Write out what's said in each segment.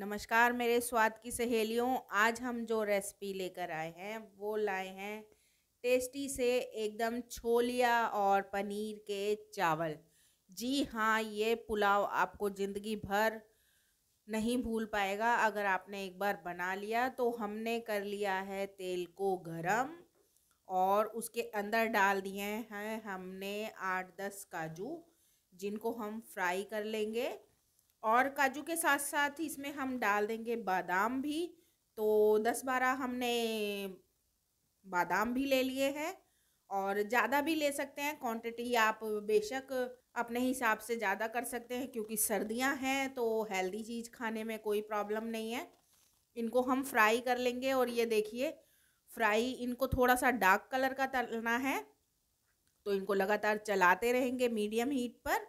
नमस्कार मेरे स्वाद की सहेलियों आज हम जो रेसिपी लेकर आए हैं वो लाए हैं टेस्टी से एकदम छोलिया और पनीर के चावल जी हाँ ये पुलाव आपको ज़िंदगी भर नहीं भूल पाएगा अगर आपने एक बार बना लिया तो हमने कर लिया है तेल को गरम और उसके अंदर डाल दिए हैं हमने आठ दस काजू जिनको हम फ्राई कर लेंगे और काजू के साथ साथ इसमें हम डाल देंगे बादाम भी तो दस बारह हमने बादाम भी ले लिए हैं और ज़्यादा भी ले सकते हैं क्वांटिटी आप बेशक अपने हिसाब से ज़्यादा कर सकते हैं क्योंकि सर्दियां हैं तो हेल्दी चीज़ खाने में कोई प्रॉब्लम नहीं है इनको हम फ्राई कर लेंगे और ये देखिए फ्राई इनको थोड़ा सा डार्क कलर का तलना है तो इनको लगातार चलाते रहेंगे मीडियम हीट पर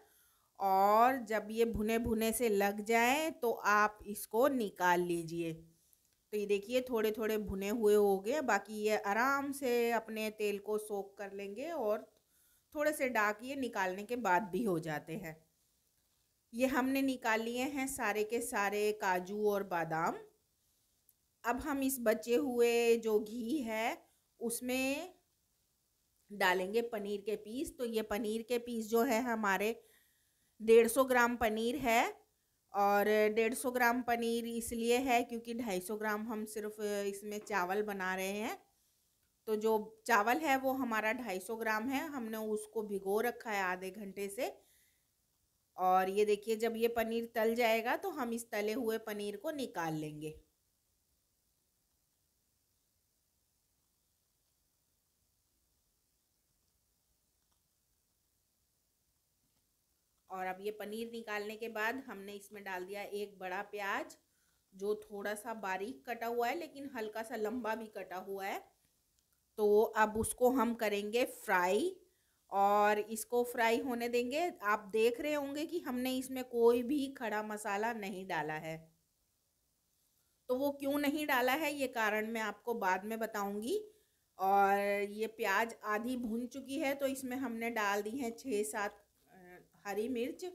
और जब ये भुने भुने से लग जाए तो आप इसको निकाल लीजिए तो ये देखिए थोड़े थोड़े भुने हुए हो गए बाकी ये आराम से अपने तेल को सोख कर लेंगे और थोड़े से डाक ये निकालने के बाद भी हो जाते हैं ये हमने निकाल लिए हैं सारे के सारे काजू और बादाम अब हम इस बचे हुए जो घी है उसमें डालेंगे पनीर के पीस तो ये पनीर के पीस जो है हमारे डेढ़ सौ ग्राम पनीर है और डेढ़ सौ ग्राम पनीर इसलिए है क्योंकि ढाई सौ ग्राम हम सिर्फ इसमें चावल बना रहे हैं तो जो चावल है वो हमारा ढाई सौ ग्राम है हमने उसको भिगो रखा है आधे घंटे से और ये देखिए जब ये पनीर तल जाएगा तो हम इस तले हुए पनीर को निकाल लेंगे और अब ये पनीर निकालने के बाद हमने इसमें डाल दिया एक बड़ा प्याज जो थोड़ा सा बारीक कटा हुआ है लेकिन हल्का सा लंबा भी कटा हुआ है तो अब उसको हम करेंगे फ्राई और इसको फ्राई होने देंगे आप देख रहे होंगे कि हमने इसमें कोई भी खड़ा मसाला नहीं डाला है तो वो क्यों नहीं डाला है ये कारण मैं आपको बाद में बताऊंगी और ये प्याज आधी भुन चुकी है तो इसमें हमने डाल दी है छः सात हरी मिर्च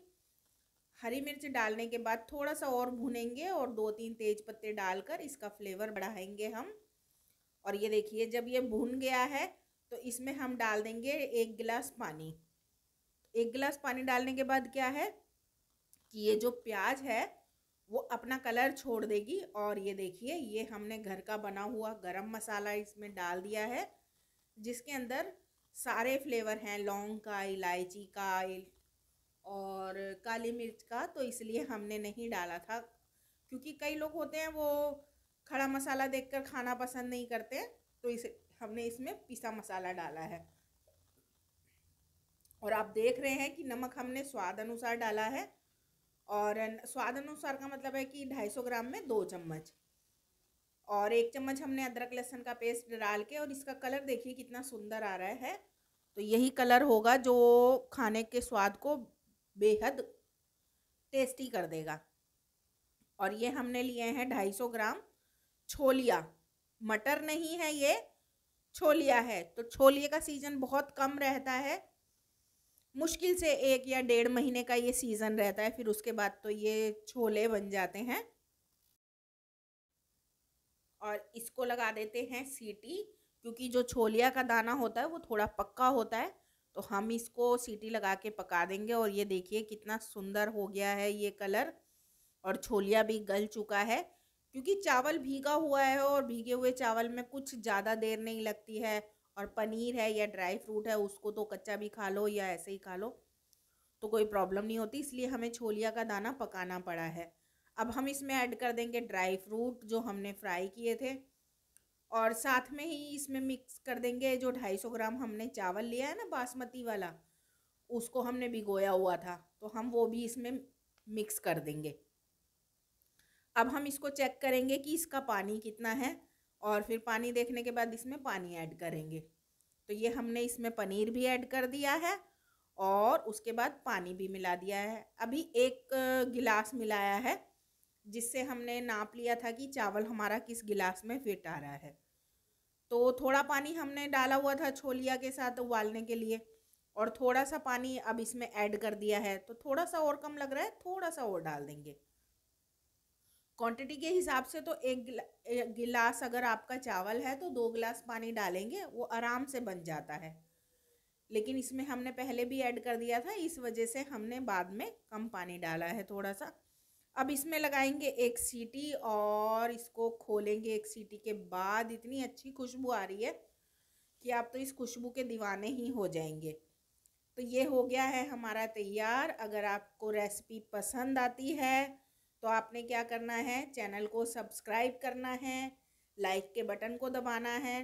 हरी मिर्च डालने के बाद थोड़ा सा और भुनेंगे और दो तीन तेज पत्ते डालकर इसका फ्लेवर बढ़ाएंगे हम और ये देखिए जब ये भुन गया है तो इसमें हम डाल देंगे एक गिलास पानी एक गिलास पानी डालने के बाद क्या है कि ये जो प्याज है वो अपना कलर छोड़ देगी और ये देखिए ये हमने घर का बना हुआ गरम मसाला इसमें डाल दिया है जिसके अंदर सारे फ्लेवर हैं लौंग का इलायची का और काली मिर्च का तो इसलिए हमने नहीं डाला था क्योंकि कई लोग होते हैं वो खड़ा मसाला देखकर खाना पसंद नहीं करते तो इस हमने इसमें पिसा मसाला डाला है और आप देख रहे हैं कि नमक हमने स्वाद अनुसार डाला है और स्वाद अनुसार का मतलब है कि 250 ग्राम में दो चम्मच और एक चम्मच हमने अदरक लहसुन का पेस्ट डाल के और इसका कलर देखिए कितना सुंदर आ रहा है तो यही कलर होगा जो खाने के स्वाद को बेहद टेस्टी कर देगा और ये हमने लिए हैं 250 ग्राम छोलिया मटर नहीं है ये छोलिया है तो छोलिया का सीज़न बहुत कम रहता है मुश्किल से एक या डेढ़ महीने का ये सीज़न रहता है फिर उसके बाद तो ये छोले बन जाते हैं और इसको लगा देते हैं सीटी क्योंकि जो छोलिया का दाना होता है वो थोड़ा पक्का होता है तो हम इसको सीटी लगा के पका देंगे और ये देखिए कितना सुंदर हो गया है ये कलर और छोलिया भी गल चुका है क्योंकि चावल भीगा हुआ है और भीगे हुए चावल में कुछ ज़्यादा देर नहीं लगती है और पनीर है या ड्राई फ्रूट है उसको तो कच्चा भी खा लो या ऐसे ही खा लो तो कोई प्रॉब्लम नहीं होती इसलिए हमें छोलिया का दाना पकाना पड़ा है अब हम इसमें ऐड कर देंगे ड्राई फ्रूट जो हमने फ्राई किए थे और साथ में ही इसमें मिक्स कर देंगे जो 250 ग्राम हमने चावल लिया है ना बासमती वाला उसको हमने भिगोया हुआ था तो हम वो भी इसमें मिक्स कर देंगे अब हम इसको चेक करेंगे कि इसका पानी कितना है और फिर पानी देखने के बाद इसमें पानी ऐड करेंगे तो ये हमने इसमें पनीर भी ऐड कर दिया है और उसके बाद पानी भी मिला दिया है अभी एक गिलास मिलाया है जिससे हमने नाप लिया था कि चावल हमारा किस गिलास में फिट आ रहा है तो थोड़ा पानी हमने डाला हुआ था छोलिया के साथ उबालने के लिए और थोड़ा सा पानी अब इसमें ऐड कर दिया है तो थोड़ा सा और कम लग रहा है थोड़ा सा और डाल देंगे क्वांटिटी के हिसाब से तो एक, एक गिलास अगर आपका चावल है तो दो गिलास पानी डालेंगे वो आराम से बन जाता है लेकिन इसमें हमने पहले भी ऐड कर दिया था इस वजह से हमने बाद में कम पानी डाला है थोड़ा सा अब इसमें लगाएंगे एक सीटी और इसको खोलेंगे एक सीटी के बाद इतनी अच्छी खुशबू आ रही है कि आप तो इस खुशबू के दीवाने ही हो जाएंगे तो ये हो गया है हमारा तैयार अगर आपको रेसिपी पसंद आती है तो आपने क्या करना है चैनल को सब्सक्राइब करना है लाइक के बटन को दबाना है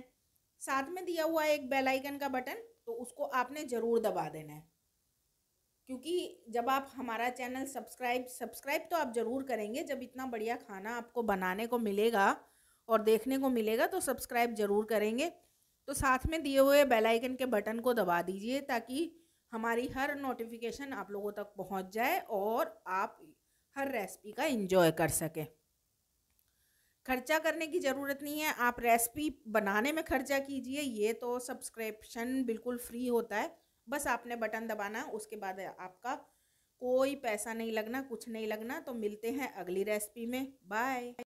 साथ में दिया हुआ एक बेल आइकन का बटन तो उसको आपने ज़रूर दबा देना है क्योंकि जब आप हमारा चैनल सब्सक्राइब सब्सक्राइब तो आप ज़रूर करेंगे जब इतना बढ़िया खाना आपको बनाने को मिलेगा और देखने को मिलेगा तो सब्सक्राइब ज़रूर करेंगे तो साथ में दिए हुए बेल आइकन के बटन को दबा दीजिए ताकि हमारी हर नोटिफिकेशन आप लोगों तक पहुंच जाए और आप हर रेसिपी का इंजॉय कर सकें खर्चा करने की ज़रूरत नहीं है आप रेसिपी बनाने में खर्चा कीजिए ये तो सब्सक्रिप्शन बिल्कुल फ्री होता है बस आपने बटन दबाना उसके बाद आपका कोई पैसा नहीं लगना कुछ नहीं लगना तो मिलते हैं अगली रेसिपी में बाय